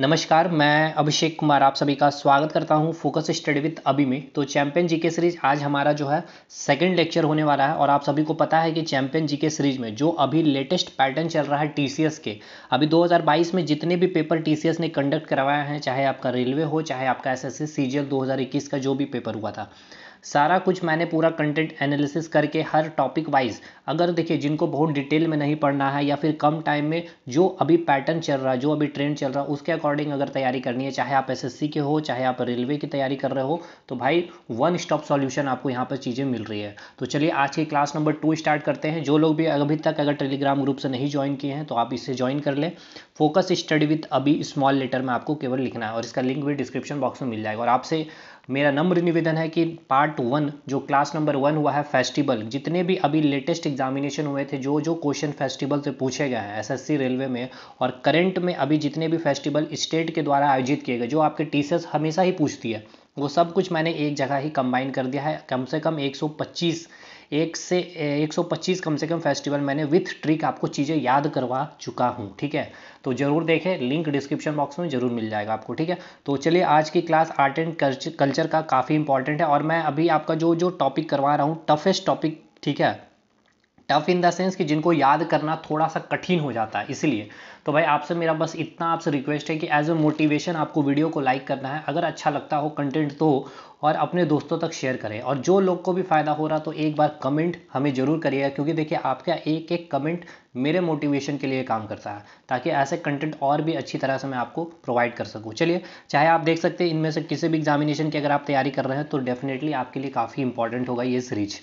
नमस्कार मैं अभिषेक कुमार आप सभी का स्वागत करता हूं फोकस स्टडी विद अभी में तो चैंपियन जीके सीरीज आज हमारा जो है सेकंड लेक्चर होने वाला है और आप सभी को पता है कि चैंपियन जीके सीरीज में जो अभी लेटेस्ट पैटर्न चल रहा है टीसीएस के अभी 2022 में जितने भी पेपर टीसीएस ने कंडक्ट करवाया है चाहे आपका रेलवे हो चाहे आपका एस एस का जो भी पेपर हुआ था सारा कुछ मैंने पूरा कंटेंट एनालिसिस करके हर टॉपिक वाइज अगर देखिए जिनको बहुत डिटेल में नहीं पढ़ना है या फिर कम टाइम में जो अभी पैटर्न चल रहा है जो अभी ट्रेंड चल रहा है उसके अकॉर्डिंग अगर तैयारी करनी है चाहे आप एसएससी के हो चाहे आप रेलवे की तैयारी कर रहे हो तो भाई वन स्टॉप सॉल्यूशन आपको यहाँ पर चीज़ें मिल रही है तो चलिए आज की क्लास नंबर टू स्टार्ट करते हैं जो लोग भी अभी तक अगर टेलीग्राम ग्रुप से नहीं ज्वाइन किए हैं तो आप इसे ज्वाइन कर लें फोकस स्टडी विथ अभी स्मॉल लेटर में आपको केवल लिखना है और इसका लिंक भी डिस्क्रिप्शन बॉक्स में मिल जाएगा और आपसे मेरा नम्र निवेदन है कि पार्ट वन जो क्लास नंबर वन हुआ है फेस्टिवल जितने भी अभी लेटेस्ट एग्जामिनेशन हुए थे जो जो क्वेश्चन फेस्टिवल से पूछे गए हैं एसएससी रेलवे में और करंट में अभी जितने भी फेस्टिवल स्टेट के द्वारा आयोजित किए गए जो आपके टीचर्स हमेशा ही पूछती है वो सब कुछ मैंने एक जगह ही कंबाइन कर दिया है कम से कम एक एक से 125 कम से कम फेस्टिवल मैंने विथ ट्रिक आपको चीज़ें याद करवा चुका हूँ ठीक है तो ज़रूर देखें लिंक डिस्क्रिप्शन बॉक्स में ज़रूर मिल जाएगा आपको ठीक है तो चलिए आज की क्लास आर्ट एंड कल्चर का काफ़ी इंपॉर्टेंट है और मैं अभी आपका जो जो टॉपिक करवा रहा हूँ टफेस्ट टॉपिक ठीक है टफ इन द सेंस कि जिनको याद करना थोड़ा सा कठिन हो जाता है इसलिए तो भाई आपसे मेरा बस इतना आपसे रिक्वेस्ट है कि एज अ मोटिवेशन आपको वीडियो को लाइक करना है अगर अच्छा लगता हो कंटेंट तो और अपने दोस्तों तक शेयर करें और जो लोग को भी फ़ायदा हो रहा तो एक बार कमेंट हमें ज़रूर करिएगा क्योंकि देखिए आपका एक एक कमेंट मेरे मोटिवेशन के लिए काम करता है ताकि ऐसे कंटेंट और भी अच्छी तरह से मैं आपको प्रोवाइड कर सकूँ चलिए चाहे आप देख सकते हैं इनमें से किसी भी एग्जामिनेशन की अगर आप तैयारी कर रहे हैं तो डेफिनेटली आपके लिए काफ़ी इंपॉर्टेंट होगा ये सीरीज़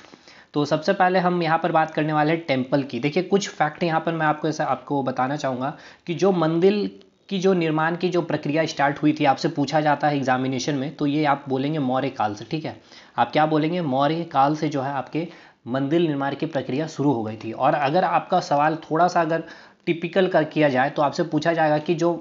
तो सबसे पहले हम यहाँ पर बात करने वाले हैं टेम्पल की देखिए कुछ फैक्ट यहाँ पर मैं आपको ऐसा आपको बताना चाहूँगा कि जो मंदिर की जो निर्माण की जो प्रक्रिया स्टार्ट हुई थी आपसे पूछा जाता है एग्जामिनेशन में तो ये आप बोलेंगे मौर्य काल से ठीक है आप क्या बोलेंगे मौर्य काल से जो है आपके मंदिर निर्माण की प्रक्रिया शुरू हो गई थी और अगर आपका सवाल थोड़ा सा अगर टिपिकल कर किया जाए तो आपसे पूछा जाएगा कि जो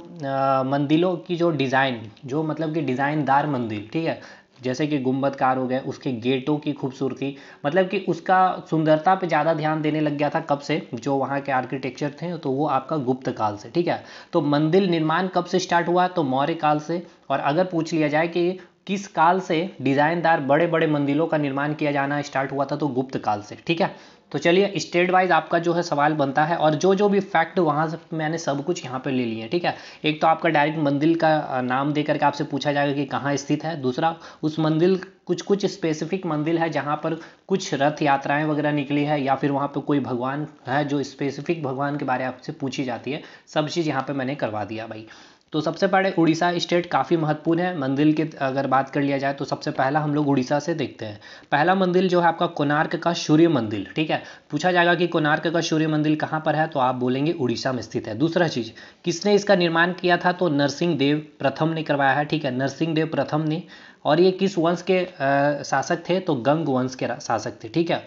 मंदिरों की जो डिज़ाइन जो मतलब कि डिज़ाइनदार मंदिर ठीक है जैसे कि गुम्बदकार हो गए उसके गेटों की खूबसूरती मतलब कि उसका सुंदरता पे ज़्यादा ध्यान देने लग गया था कब से जो वहाँ के आर्किटेक्चर थे तो वो आपका गुप्त काल से ठीक है तो मंदिर निर्माण कब से स्टार्ट हुआ तो मौर्य काल से और अगर पूछ लिया जाए कि किस काल से डिजाइनदार बड़े बड़े मंदिरों का निर्माण किया जाना स्टार्ट हुआ था तो गुप्त काल से ठीक है तो चलिए स्टेट वाइज आपका जो है सवाल बनता है और जो जो भी फैक्ट वहाँ से मैंने सब कुछ यहाँ पे ले लिए ठीक है एक तो आपका डायरेक्ट मंदिर का नाम दे करके आपसे पूछा जाएगा कि कहाँ स्थित है दूसरा उस मंदिर कुछ कुछ स्पेसिफिक मंदिर है जहाँ पर कुछ रथ यात्राएं वगैरह निकली है या फिर वहाँ पर कोई भगवान है जो स्पेसिफिक भगवान के बारे में आपसे पूछी जाती है सब चीज़ यहाँ पर मैंने करवा दिया भाई तो सबसे पहले उड़ीसा स्टेट काफ़ी महत्वपूर्ण है मंदिर के अगर बात कर लिया जाए तो सबसे पहला हम लोग उड़ीसा से देखते हैं पहला मंदिर जो है आपका कोणार्क का सूर्य मंदिर ठीक है पूछा जाएगा कि कोणार्क का सूर्य मंदिर कहाँ पर है तो आप बोलेंगे उड़ीसा में स्थित है दूसरा चीज़ किसने इसका निर्माण किया था तो नरसिंह देव प्रथम ने करवाया है ठीक है नरसिंह देव प्रथम ने और ये किस वंश के आ, शासक थे तो गंग वंश के शासक थे ठीक है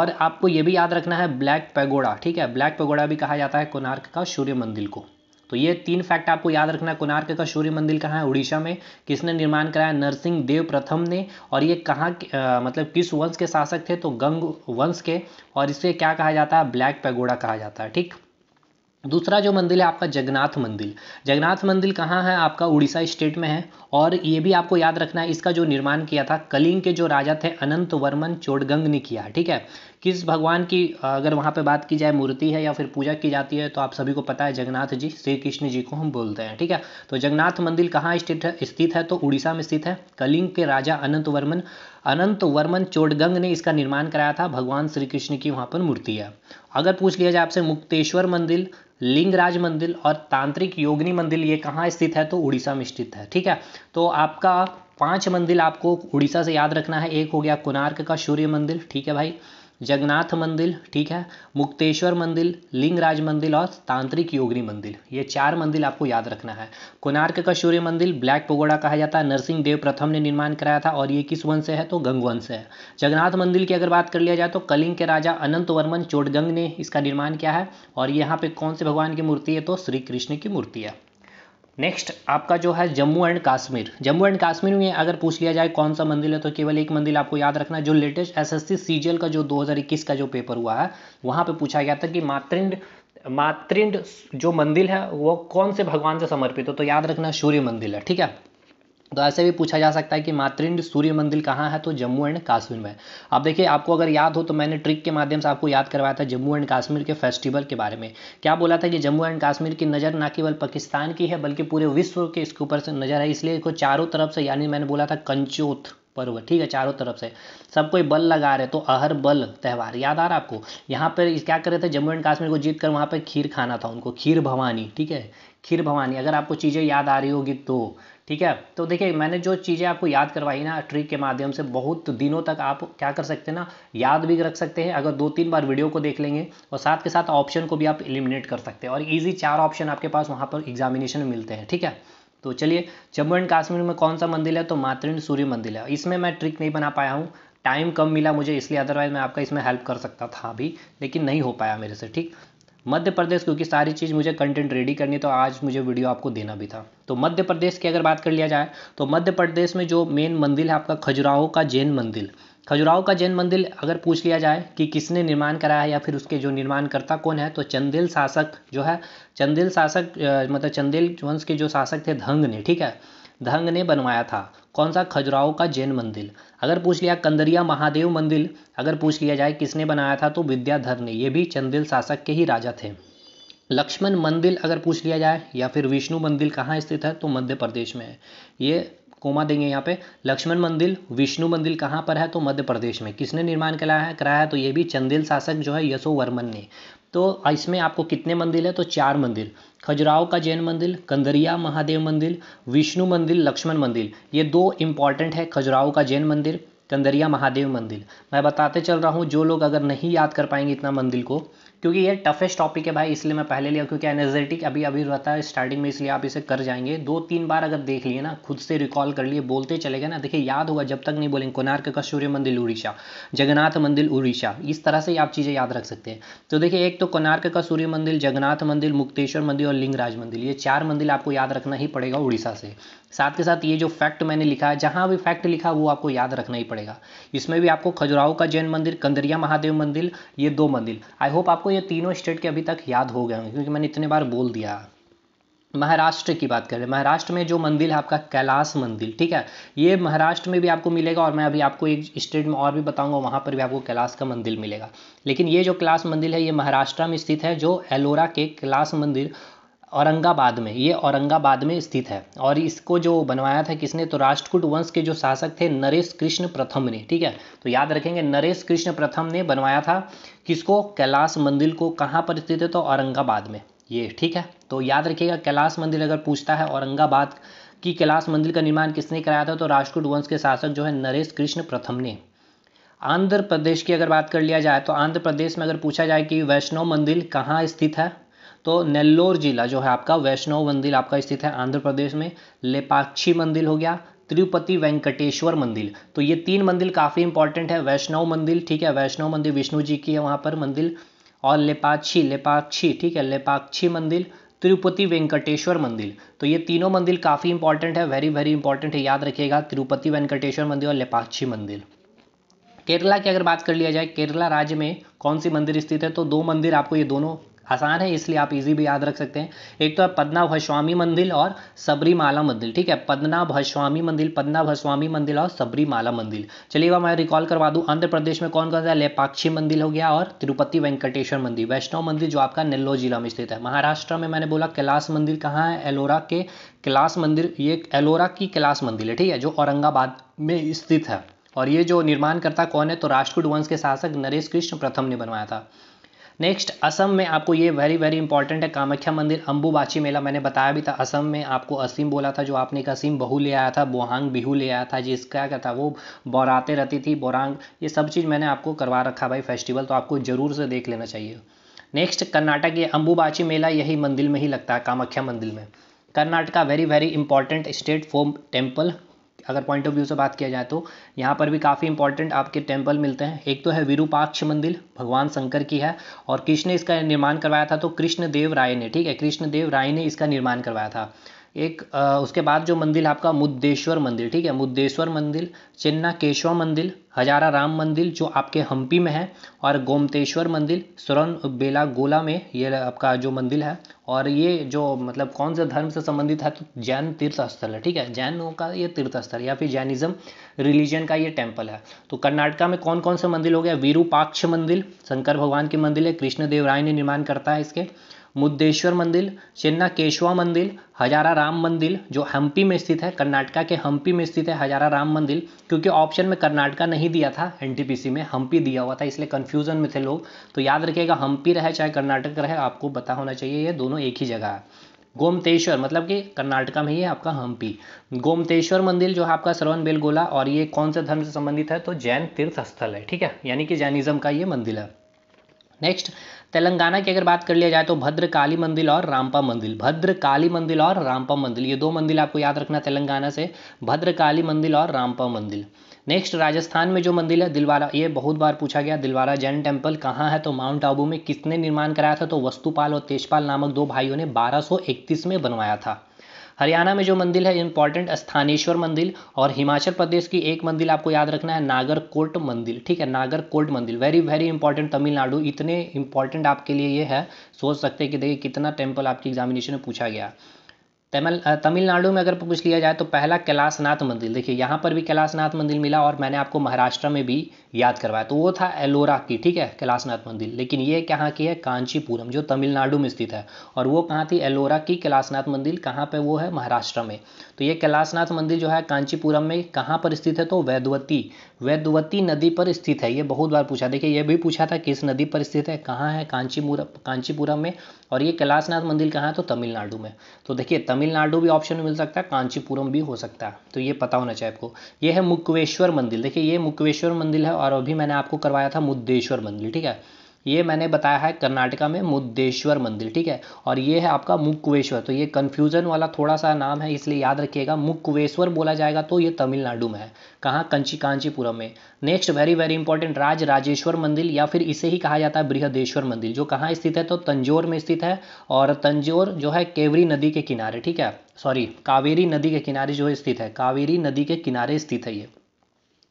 और आपको ये भी याद रखना है ब्लैक पैगोड़ा ठीक है ब्लैक पैगोड़ा भी कहा जाता है कोणार्क का सूर्य मंदिर को तो ये तीन फैक्ट आपको याद रखना है कोणार्क का सूर्य मंदिर कहाँ है उड़ीसा में किसने निर्माण कराया नरसिंह देव प्रथम ने और ये कहाँ मतलब किस वंश के शासक थे तो गंग वंश के और इसे क्या कहा जाता है ब्लैक पैगोडा कहा जाता है ठीक दूसरा जो मंदिर है आपका जगन्नाथ मंदिर जगन्नाथ मंदिर कहाँ है आपका उड़ीसा स्टेट में है और ये भी आपको याद रखना है इसका जो निर्माण किया था कलिंग के जो राजा थे अनंत वर्मन चोड़गंग ने किया ठीक है किस भगवान की अगर वहाँ पे बात की जाए मूर्ति है या फिर पूजा की जाती है तो आप सभी को पता है जगन्नाथ जी श्री कृष्ण जी को हम बोलते हैं ठीक है तो जगन्नाथ मंदिर कहाँ स्थित है स्थित है तो उड़ीसा में स्थित है कलिंग के राजा अनंत वर्मन अनंत वर्मन चोडगंग ने इसका निर्माण कराया था भगवान श्री कृष्ण की वहाँ पर मूर्ति है अगर पूछ लिया जाए आपसे मुक्तेश्वर मंदिर लिंगराज मंदिर और तांत्रिक योगिनी मंदिर ये कहाँ स्थित है तो उड़ीसा में स्थित है ठीक है तो आपका पांच मंदिर आपको उड़ीसा से याद रखना है एक हो गया कोणार्क का सूर्य मंदिर ठीक है भाई जगन्नाथ मंदिर ठीक है मुक्तेश्वर मंदिर लिंगराज मंदिर और तांत्रिक योगिनी मंदिर ये चार मंदिर आपको याद रखना है कोणार्क का सूर्य मंदिर ब्लैक पगोड़ा कहा जाता है नरसिंह देव प्रथम ने निर्माण कराया था और ये किस वंश से है तो गंग वंश से है जगन्नाथ मंदिर की अगर बात कर लिया जाए तो कलिंग के राजा अनंत वर्मन चोटगंग ने इसका निर्माण किया है और यहाँ पे कौन से भगवान की मूर्ति है तो श्री कृष्ण की मूर्ति है नेक्स्ट आपका जो है जम्मू एंड कश्मीर जम्मू एंड कश्मीर में अगर पूछ लिया जाए कौन सा मंदिर है तो केवल एक मंदिर आपको याद रखना है जो लेटेस्ट एसएससी सीजीएल का जो 2021 का जो पेपर हुआ है वहां पे पूछा गया था कि मातृंड मातृंड जो मंदिर है वो कौन से भगवान से समर्पित हो तो याद रखना सूर्य मंदिर है ठीक है तो ऐसे भी पूछा जा सकता है कि मातृंड सूर्य मंदिर कहाँ है तो जम्मू एंड कश्मीर में आप देखिए आपको अगर याद हो तो मैंने ट्रिक के माध्यम से आपको याद करवाया था जम्मू एंड कश्मीर के फेस्टिवल के बारे में क्या बोला था कि जम्मू एंड कश्मीर की नज़र ना केवल पाकिस्तान की है बल्कि पूरे विश्व के इसके ऊपर से नज़र है इसलिए इसको चारों तरफ से यानी मैंने बोला था कंचोथ पर्व ठीक है चारों तरफ से सब कोई बल लगा रहे तो अहर बल त्यौहार याद आ रहा आपको यहाँ पर क्या करे थे जम्मू एंड कश्मीर को जीत कर वहाँ पर खीर खाना था उनको खीर भवानी ठीक है खीर भवानी अगर आपको चीज़ें याद आ रही होगी तो ठीक है तो देखिए मैंने जो चीज़ें आपको याद करवाई ना ट्रिक के माध्यम से बहुत दिनों तक आप क्या कर सकते हैं ना याद भी रख सकते हैं अगर दो तीन बार वीडियो को देख लेंगे और साथ के साथ ऑप्शन को भी आप इलिमिनेट कर सकते हैं और इजी चार ऑप्शन आपके पास वहाँ पर एग्जामिनेशन में मिलते हैं ठीक है तो चलिए जम्मू एंड कश्मीर में कौन सा मंदिर है तो मातृण सूर्य मंदिर है इसमें मैं ट्रिक नहीं बना पाया हूँ टाइम कम मिला मुझे इसलिए अदरवाइज मैं आपका इसमें हेल्प कर सकता था अभी लेकिन नहीं हो पाया मेरे से ठीक मध्य प्रदेश क्योंकि सारी चीज़ मुझे कंटेंट रेडी करनी तो आज मुझे वीडियो आपको देना भी था तो मध्य प्रदेश की अगर बात कर लिया जाए तो मध्य प्रदेश में जो मेन मंदिर है आपका खजुराहो का जैन मंदिर खजुराहो का जैन मंदिर अगर पूछ लिया जाए कि किसने निर्माण कराया है या फिर उसके जो निर्माणकर्ता कौन है तो चंदेल शासक जो है चंदेल शासक मतलब चंदेल वंश के जो शासक थे धंग ने ठीक है धंग ने बनवाया था कौन सा खजुराहो का जैन मंदिर अगर पूछ लिया कंदरिया महादेव मंदिर अगर पूछ लिया जाए किसने बनाया था तो विद्याधर ने ये भी चंदेल शासक के ही राजा थे लक्ष्मण मंदिर अगर पूछ लिया जाए या फिर विष्णु मंदिर कहाँ स्थित है तो मध्य प्रदेश में है ये कोमा देंगे यहाँ पे लक्ष्मण मंदिर विष्णु मंदिर कहाँ पर है तो मध्य प्रदेश में किसने निर्माण कराया है कराया तो ये भी चंदेल शासक जो है यशो वर्मन ने तो इसमें आपको कितने मंदिर है तो चार मंदिर खजुराव का जैन मंदिर कंदरिया महादेव मंदिर विष्णु मंदिर लक्ष्मण मंदिर ये दो इंपॉर्टेंट है खजुराव का जैन मंदिर कंदरिया महादेव मंदिर मैं बताते चल रहा हूँ जो लोग अगर नहीं याद कर पाएंगे इतना मंदिर को क्योंकि ये टफेस्ट टॉपिक है भाई इसलिए मैं पहले लिया क्योंकि एनर्जेटिक अभी अभी रहता है स्टार्टिंग में इसलिए आप इसे कर जाएंगे दो तीन बार अगर देख लिए ना खुद से रिकॉल कर लिए बोलते चले गए ना देखिए याद होगा जब तक नहीं बोलेंगे कोनार्क का सूर्य मंदिर उड़ीसा जगन्नाथ मंदिर उड़ीसा इस तरह से आप चीज़ें याद रख सकते हैं तो देखिए एक तो कोनार्क का सूर्य मंदिर जगन्नाथ मंदिर मुक्तेश्वर मंदिर और लिंगराज मंदिर ये चार मंदिर आपको याद रखना ही पड़ेगा उड़ीसा से साथ के साथ ये जो फैक्ट मैंने लिखा है जहाँ भी फैक्ट लिखा वो आपको याद रखना ही पड़ेगा इसमें भी आपको खजुराहो का जैन मंदिर कंदरिया महादेव मंदिर ये दो मंदिर आई होप आपको ये तीनों स्टेट के अभी तक याद हो गए होंगे क्योंकि मैंने इतने बार बोल दिया महाराष्ट्र की बात करें महाराष्ट्र में जो मंदिर है आपका कैलाश मंदिर ठीक है ये महाराष्ट्र में भी आपको मिलेगा और मैं अभी आपको एक स्टेट में और भी बताऊंगा वहाँ पर भी आपको कैलाश का मंदिर मिलेगा लेकिन ये जो कैलाश मंदिर है ये महाराष्ट्र में स्थित है जो एलोरा के कैलाश मंदिर औरंगाबाद में ये औरंगाबाद में स्थित है और इसको जो बनवाया था किसने तो राष्ट्रकूट वंश के जो शासक थे नरेश कृष्ण प्रथम ने ठीक है तो याद रखेंगे नरेश कृष्ण प्रथम ने बनवाया था किसको कैलाश मंदिर को कहाँ पर स्थित है तो औरंगाबाद में ये ठीक है तो याद रखिएगा कैलाश मंदिर अगर पूछता है औरंगाबाद की कैलाश मंदिर का निर्माण किसने कराया था तो राष्ट्रकूट वंश के शासक जो है नरेश कृष्ण प्रथम ने आंध्र प्रदेश की अगर बात कर लिया जाए तो आंध्र प्रदेश में अगर पूछा जाए कि वैष्णव मंदिर कहाँ स्थित है तो नेल्लोर जिला जो है आपका वैष्णव मंदिर आपका स्थित है आंध्र प्रदेश में लेपाक्षी मंदिर हो गया तिरुपति वेंकटेश्वर मंदिर तो ये तीन मंदिर काफ़ी इंपॉर्टेंट है वैष्णव मंदिर ठीक है वैष्णव मंदिर विष्णु जी की है वहाँ पर मंदिर और लेपाक्षी लेपाक्षी ठीक है लेपाक्षी मंदिर तिरुपति वेंकटेश्वर मंदिर तो ये तीनों मंदिर काफ़ी इंपॉर्टेंट है वेरी वेरी इंपॉर्टेंट है याद रखिएगा तिरुपति वेंकटेश्वर मंदिर और लेपाक्षी मंदिर केरला की अगर बात कर लिया जाए केरला राज्य में कौन सी मंदिर स्थित है तो दो मंदिर आपको ये दोनों आसान है इसलिए आप इजी भी याद रख सकते हैं एक तो है पदना भस्वामी मंदिर और सबरीमाला मंदिर ठीक है पदना भस्वामी मंदिर पदना भस्वामी मंदिर और सबरीमाला मंदिर चलिए मैं रिकॉल करवा दूं आंध्र प्रदेश में कौन कौन सा लेपाक्षी मंदिर हो गया और तिरुपति वेंकटेश्वर मंदिर वैष्णव मंदिर जो आपका नेल्लोर जिला में स्थित है महाराष्ट्र में मैंने बोला कैलाश मंदिर कहाँ है एलोरा के कैलाश मंदिर ये एलोरा की कैलाश मंदिर है ठीक है जो औरंगाबाद में स्थित है और ये जो निर्माण करता कौन है तो राष्ट्रकूट वंश के शासक नरेश कृष्ण प्रथम ने बनवाया था नेक्स्ट असम में आपको ये वेरी वेरी इंपॉर्टेंट है कामाख्या मंदिर अम्बुबाची मेला मैंने बताया भी था असम में आपको असीम बोला था जो आपने असीम बहू ले आया था बोहांग बिहू ले आया था जिसका क्या था वो बौराते रहती थी बोरांग ये सब चीज़ मैंने आपको करवा रखा भाई फेस्टिवल तो आपको ज़रूर से देख लेना चाहिए नेक्स्ट कर्नाटक ये अंबुबाची मेला यही मंदिर में ही लगता है कामाख्या मंदिर में Karnataka very very important state for temple अगर पॉइंट ऑफ व्यू से बात किया जाए तो यहाँ पर भी काफ़ी इंपॉर्टेंट आपके टेम्पल मिलते हैं एक तो है विरूपाक्ष मंदिर भगवान शंकर की है और कृष्ण ने इसका निर्माण करवाया था तो कृष्णदेव राय ने ठीक है कृष्णदेव राय ने इसका निर्माण करवाया था एक आ, उसके बाद जो मंदिर आपका मुद्देश्वर मंदिर ठीक है मुद्देश्वर मंदिर चिन्ना केशवा मंदिर हजारा राम मंदिर जो आपके हम्पी में है और गोमतेश्वर मंदिर सुरन बेला गोला में ये आपका जो मंदिर है और ये जो मतलब कौन से धर्म से संबंधित है तो जैन तीर्थ स्थल है ठीक है जैनों का ये तीर्थ स्थल या फिर जैनिज्म रिलीजन का ये टेम्पल है तो कर्नाटका में कौन कौन से मंदिर हो गया वीरूपाक्ष मंदिर शंकर भगवान के मंदिर है कृष्णदेव राय ने निर्माण करता है इसके मुद्देश्वर मंदिर चेन्ना केशवा मंदिर हजारा राम मंदिर जो हम्पी में स्थित है कर्नाटका के हम्पी में स्थित है हजारा राम मंदिर क्योंकि ऑप्शन में कर्नाटका नहीं दिया था एनटीपीसी में हम्पी दिया हुआ था इसलिए कन्फ्यूजन में थे लोग तो याद रखिएगा हम्पी रहे चाहे कर्नाटक रहे आपको पता होना चाहिए ये दोनों एक ही जगह है गोमतेश्वर मतलब कि कर्नाटका में ही है आपका हम्पी गोमतेश्वर मंदिर जो है आपका श्रवण बेलगोला और ये कौन से धर्म से संबंधित है तो जैन तीर्थ स्थल है ठीक है यानी कि जैनिज्म का ये मंदिर है नेक्स्ट तेलंगाना की अगर बात कर लिया जाए तो भद्रकाली मंदिर और रामपा मंदिर भद्रकाली मंदिर और रामपा मंदिर ये दो मंदिर आपको याद रखना तेलंगाना से भद्रकाली मंदिर और रामपा मंदिर नेक्स्ट राजस्थान में जो मंदिर है दिलवारा ये बहुत बार पूछा गया दिलवारा जैन टेम्पल कहाँ है तो माउंट आबू में किसने निर्माण कराया था तो वस्तुपाल और तेजपाल नामक दो भाइयों ने 1231 में बनवाया था हरियाणा में जो मंदिर है इंपॉर्टेंट स्थानेश्वर मंदिर और हिमाचल प्रदेश की एक मंदिर आपको याद रखना है नागरकोट मंदिर ठीक है नागरकोट मंदिर वेरी वेरी इंपॉर्टेंट तमिलनाडु इतने इंपॉर्टेंट आपके लिए ये है सोच सकते हैं कि देखिए कितना टेम्पल आपकी एग्जामिनेशन में पूछा गया तमिल तमिलनाडु में अगर पूछ लिया जाए तो पहला कैलाशनाथ मंदिर देखिए यहाँ पर भी कैलाशनाथ मंदिर मिला और मैंने आपको महाराष्ट्र में भी याद करवाया तो वो था एलोरा की ठीक है कैलाशनाथ मंदिर लेकिन ये कहाँ की है कांचीपुरम जो तमिलनाडु में स्थित है और वो कहाँ थी एलोरा की कैलाशनाथ मंदिर कहाँ पर वो है महाराष्ट्र में तो ये कैलाशनाथ मंदिर जो है कांचीपुरम में कहाँ पर स्थित है तो वैद्यवती वैद्यवती नदी पर स्थित है ये बहुत बार पूछा देखिए ये भी पूछा था किस नदी पर स्थित है कहाँ है कांचीपुरम कांचीपुरम में और ये कैलाशनाथ मंदिर कहाँ है तो तमिलनाडु में तो देखिए तमिल तमिलनाडु भी ऑप्शन में मिल सकता है कांचीपुरम भी हो सकता है तो ये पता होना चाहिए आपको ये है मुक्वेश्वर मंदिर देखिए ये मुक्वेश्वर मंदिर है और अभी मैंने आपको करवाया था मुद्देश्वर मंदिर ठीक है ये मैंने बताया है कर्नाटका में मुद्देश्वर मंदिर ठीक है और ये है आपका मुक्वेश्वर तो ये कन्फ्यूज़न वाला थोड़ा सा नाम है इसलिए याद रखिएगा मुक्वेश्वर बोला जाएगा तो ये तमिलनाडु में है कहाँ कंची कांचीपुरम में next very very important Raj Rajeshwar मंदिर या फिर इसे ही कहा जाता है बृहदेश्वर मंदिर जो कहाँ स्थित है तो तंजोर में स्थित है और तंजोर जो है केवरी नदी के किनारे ठीक है सॉरी कावेरी नदी के किनारे जो स्थित है कावेरी नदी के किनारे स्थित है ये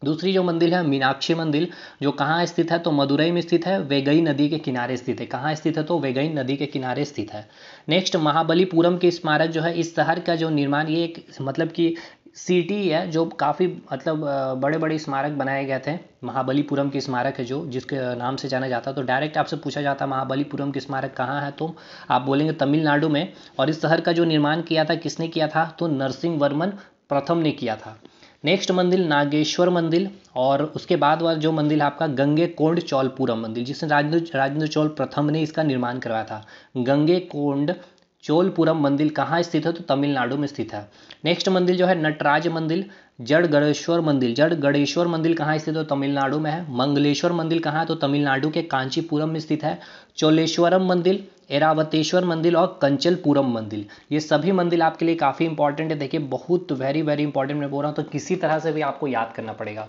दूसरी जो मंदिर है मीनाक्षी मंदिर जो कहाँ स्थित है तो मदुरई में स्थित है वेगई नदी के किनारे स्थित है कहाँ स्थित है तो वेगई नदी के किनारे स्थित है नेक्स्ट महाबलीपुरम के स्मारक जो है इस शहर का जो निर्माण ये एक मतलब कि सिटी है जो काफ़ी मतलब बड़े बड़े स्मारक बनाए गए थे महाबलीपुरम के स्मारक है जो जिसके नाम से जाना जाता है तो डायरेक्ट आपसे पूछा जाता है महाबलीपुरम के स्मारक कहाँ है तो आप बोलेंगे तमिलनाडु में और इस शहर का जो निर्माण किया था किसने किया था तो नरसिंह वर्मन प्रथम ने किया था नेक्स्ट मंदिर नागेश्वर मंदिर और उसके बाद वाला जो मंदिर है आपका गंगे कोंड चौलपुरम मंदिर जिसने राजेंद्र राजेंद्र चौल प्रथम ने इसका निर्माण करवाया था गंगे कोंड चोलपुरम मंदिर कहाँ स्थित है तो तमिलनाडु में स्थित है नेक्स्ट मंदिर जो है नटराज मंदिर जड़ गणेश्वर मंदिर जड़ गणेश्वर मंदिर कहाँ स्थित है तो तमिलनाडु में है मंगलेश्वर मंदिर कहाँ है तो तमिलनाडु के कांचीपुरम में स्थित है चोलेश्वरम मंदिर एरावतेश्वर मंदिर और कंचलपुरम मंदिर ये सभी मंदिर आपके लिए काफ़ी इंपॉर्टेंट है देखिए बहुत वेरी वेरी इंपॉर्टेंट मैं बोल रहा हूँ तो किसी तरह से भी आपको याद करना पड़ेगा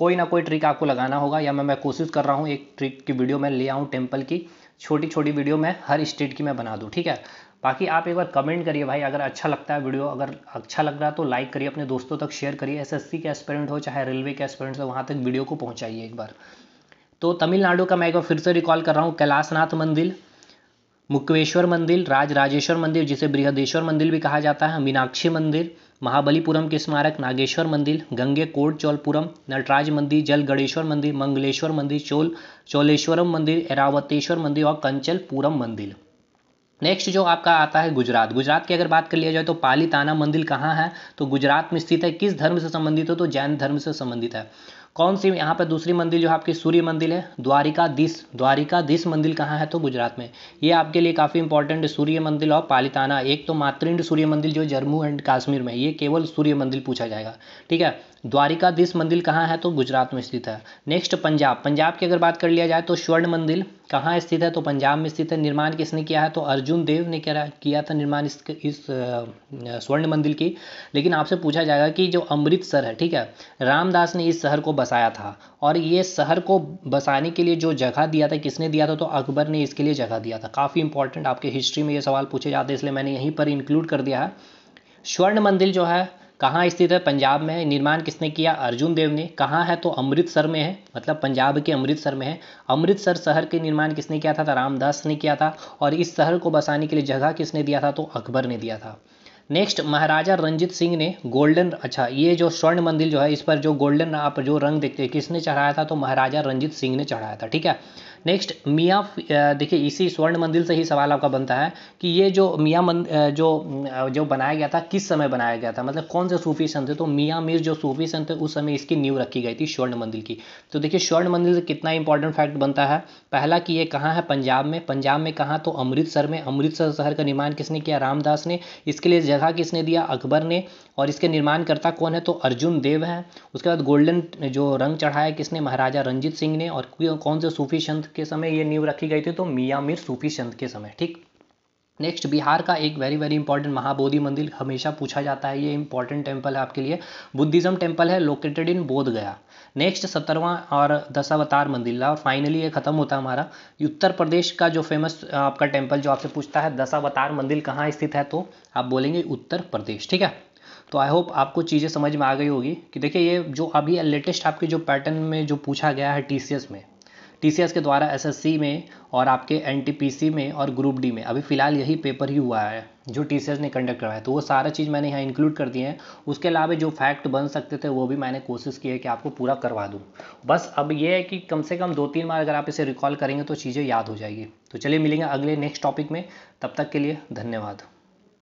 कोई ना कोई ट्रिक आपको लगाना होगा या मैं मैं कोशिश कर रहा हूँ एक ट्रिक की वीडियो मैं ले आऊँ टेम्पल की छोटी छोटी वीडियो मैं हर स्टेट की मैं बना दूँ ठीक है बाकी आप एक बार कमेंट करिए भाई अगर अच्छा लगता है वीडियो अगर अच्छा लग रहा है तो लाइक करिए अपने दोस्तों तक शेयर करिए एसएससी के एस्पेरेंट हो चाहे रेलवे के एस्पेरेंट हो वहाँ तक वीडियो को पहुँचाइए एक बार तो तमिलनाडु का मैं एक बार फिर से रिकॉल कर रहा हूँ कैलाशनाथ मंदिर मुक्वेश्वर मंदिर राज राजेश्वर मंदिर जिसे बृहदेश्वर मंदिर भी कहा जाता है मीनाक्षी मंदिर महाबलीपुरम के स्मारक नागेश्वर मंदिर गंगे कोट चौलपुरम नटराज मंदिर जलगढ़ेश्वर मंदिर मंगलेश्वर मंदिर चोल चोलेश्वरम मंदिर एरावतेश्वर मंदिर और कंचलपुरम मंदिर नेक्स्ट जो आपका आता है गुजरात गुजरात की अगर बात कर लिया जाए तो पाली ताना मंदिर कहाँ है तो गुजरात में स्थित है किस धर्म से संबंधित हो तो जैन धर्म से संबंधित है कौन सी यहाँ पर दूसरी मंदिर जो आपकी सूर्य मंदिर है द्वारिका दिस द्वारिका दिस मंदिर कहाँ है तो गुजरात में ये आपके लिए काफ़ी इंपॉर्टेंट सूर्य मंदिर और पालिताना एक तो मातृंड सूर्य मंदिर जो जम्मू एंड कश्मीर में ये केवल सूर्य मंदिर पूछा जाएगा ठीक है द्वारिकाधीश मंदिर कहाँ है तो गुजरात में स्थित है नेक्स्ट पंजाब पंजाब की अगर बात कर लिया जाए तो स्वर्ण मंदिर कहाँ स्थित है तो पंजाब में स्थित है निर्माण किसने किया है तो अर्जुन देव ने किया था निर्माण इस, इस स्वर्ण मंदिर की लेकिन आपसे पूछा जाएगा कि जो अमृतसर है ठीक है रामदास ने इस शहर को बसाया था और ये शहर को बसाने के लिए जो जगह दिया था किसने दिया था तो अकबर ने इसके लिए जगह दिया था काफ़ी इंपॉर्टेंट आपके हिस्ट्री में ये सवाल पूछे जाते हैं इसलिए मैंने यहीं पर इंक्लूड कर दिया है स्वर्ण मंदिर जो है कहाँ स्थित है पंजाब में है निर्माण किसने किया अर्जुन देव ने कहाँ है तो अमृतसर में है मतलब पंजाब के अमृतसर में है अमृतसर शहर के निर्माण किसने किया था तो रामदास ने किया था और इस शहर को बसाने के लिए जगह किसने दिया था तो अकबर ने दिया था नेक्स्ट महाराजा रंजीत सिंह ने गोल्डन अच्छा ये जो स्वर्ण मंदिर जो है इस पर जो गोल्डन आप जो रंग देखते हैं किसने चढ़ाया था तो महाराजा रंजीत सिंह ने चढ़ाया था ठीक है नेक्स्ट मियाँ uh, देखिए इसी स्वर्ण मंदिर से ही सवाल आपका बनता है कि ये जो मियाँ uh, जो uh, जो बनाया गया था किस समय बनाया गया था मतलब कौन से सूफी संत थे तो मियाँ मीर जो सूफी संत थे उस समय इसकी नींव रखी गई थी स्वर्ण मंदिर की तो देखिए स्वर्ण मंदिर कितना इंपॉर्टेंट फैक्ट बनता है पहला कि ये कहाँ है पंजाब में पंजाब में कहाँ तो अमृतसर में अमृतसर शहर का निर्माण किसने किया रामदास ने इसके लिए जगह किसने दिया अकबर ने और इसके निर्माणकर्ता कौन है तो अर्जुन देव है उसके बाद गोल्डन जो रंग चढ़ाया किसने महाराजा रंजीत सिंह ने और कौन से सूफी संत के समय ये नींव रखी गई थी तो मियाँ मीर सूफी चंद के समय ठीक नेक्स्ट बिहार का एक वेरी वेरी इंपॉर्टेंट महाबोधि मंदिर हमेशा पूछा जाता है ये इंपॉर्टेंट टेम्पल है आपके लिए बुद्धिज्म टेम्पल है located in Bodh Gaya next सत्तरवां और दशावतार मंदिर और फाइनली ये खत्म होता है हमारा उत्तर प्रदेश का जो फेमस आपका टेम्पल जो आपसे पूछता है दशावतार मंदिर कहाँ स्थित है तो आप बोलेंगे उत्तर प्रदेश ठीक है तो आई होप आपको चीज़ें समझ में आ गई होगी कि देखिए ये जो अभी लेटेस्ट आपके जो पैटर्न में जो पूछा गया है टी में टी के द्वारा एस में और आपके एन में और ग्रुप डी में अभी फ़िलहाल यही पेपर ही हुआ है जो टी ने कंडक्ट करवाया तो वो सारा चीज़ मैंने यहाँ इंक्लूड कर दिए हैं उसके अलावा जो फैक्ट बन सकते थे वो भी मैंने कोशिश की है कि आपको पूरा करवा दूँ बस अब ये है कि कम से कम दो तीन बार अगर आप इसे रिकॉल करेंगे तो चीज़ें याद हो जाएगी तो चलिए मिलेंगे अगले नेक्स्ट टॉपिक में तब तक के लिए धन्यवाद